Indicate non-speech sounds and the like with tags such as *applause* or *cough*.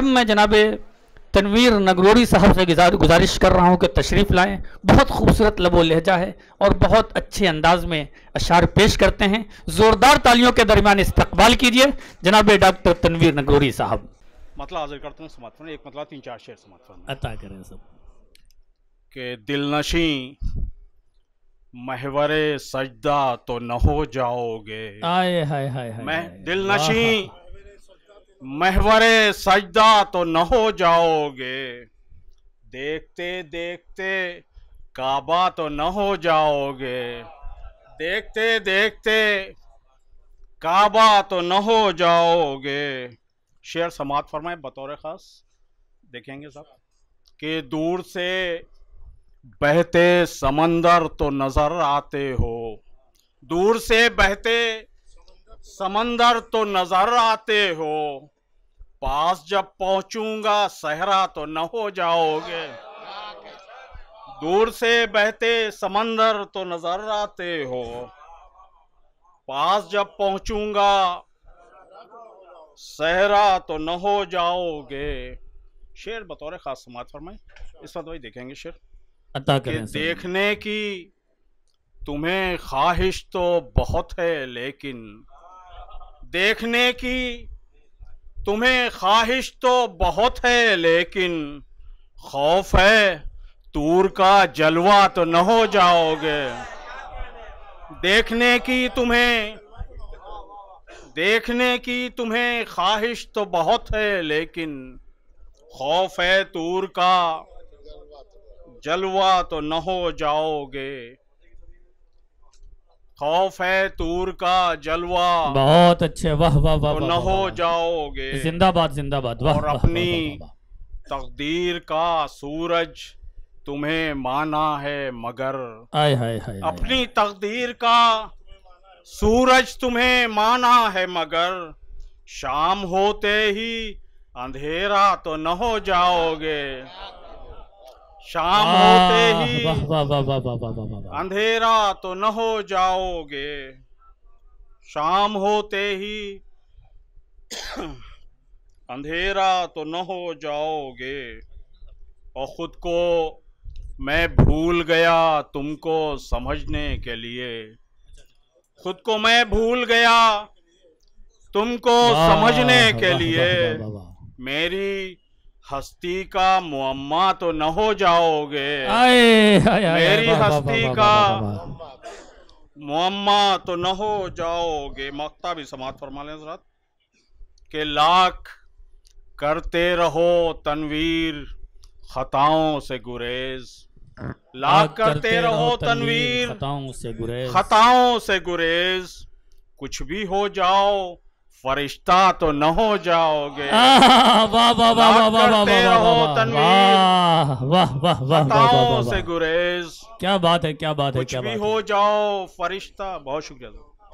अब मैं जनाब तनवीर नगरोरी साहब से गुजारिश कर रहा हूँ कि तशरीफ़ लाएँ बहुत खूबसूरत लबो लहजा है और बहुत अच्छे अंदाज में अशार पेश करते हैं ज़ोरदार तालियों के दरमियान इस्तकबाल कीजिए जनाब डॉक्टर तनवीर नगरोरी साहब मतला हाजिर करता हूँ समातवन एक मतला तीन चार शेर समातवन अता करें सब के दिल नशी महवरे सजदा तो न हो जाओगे आए हाय हाय हाय मैं दिल नशी महवरे सजदा तो न हो जाओगे देखते देखते काबा तो न हो जाओगे देखते देखते काबा तो न हो जाओगे शेर समात फरमाए बतौर ख़ास देखेंगे सब कि दूर से बहते समंदर तो नज़र आते हो दूर से बहते समंदर तो नजर आते हो पास जब पहुंचूंगा सहरा तो न हो जाओगे दूर से बहते समंदर तो नजर आते हो पास जब पहुंचूंगा सहरा तो न हो जाओगे शेर बतौर खास समात फरमाए इस वक्त वही देखेंगे शेर अता देखने की तुम्हें ख्वाहिश तो बहुत है लेकिन देखने की तुम्हें ख्वाहिश तो बहुत है लेकिन खौफ है तूर का जलवा तो न हो जाओगे देखने की तुम्हें देखने की तुम्हें ख्वाहिश तो बहुत है लेकिन खौफ है तूर का जलवा तो न हो जाओगे खौफ है तूर का जलवा बहुत अच्छे वाह वाह वाह तो न हो जाओगे जिंदाबाद जिंदाबाद वाह और अपनी तकदीर का सूरज तुम्हें माना है मगर आए हाय हाय अपनी तकदीर का सूरज तुम्हें माना है मगर शाम होते ही अंधेरा तो न हो जाओगे शाम होते ही अंधेरा तो न हो जाओगे शाम होते ही *clears throat* अंधेरा तो न हो जाओगे और ख़ुद को मैं भूल गया तुमको समझने के लिए खुद को मैं भूल गया तुमको समझने के लिए मेरी हस्ती का मुअम्मा तो न हो जाओगे आए, आए, आए, मेरी हस्ती का मुअम्मा तो न हो जाओगे मक्ता भी समात फरमा लें के लाख करते रहो तनवीर खताओं से गुरेज लाख करते रहो तनवीर खताओं से गुरेज खताओं से गुरेज कुछ भी हो जाओ फरिश्ता तो न हो जाओगे वाह वाह वाह वाह वाह वाह वाह वाह वाह वाह गुरेज क्या बात है क्या बात है क्या बात हो जाओ फरिश्ता बहुत शुक्रिया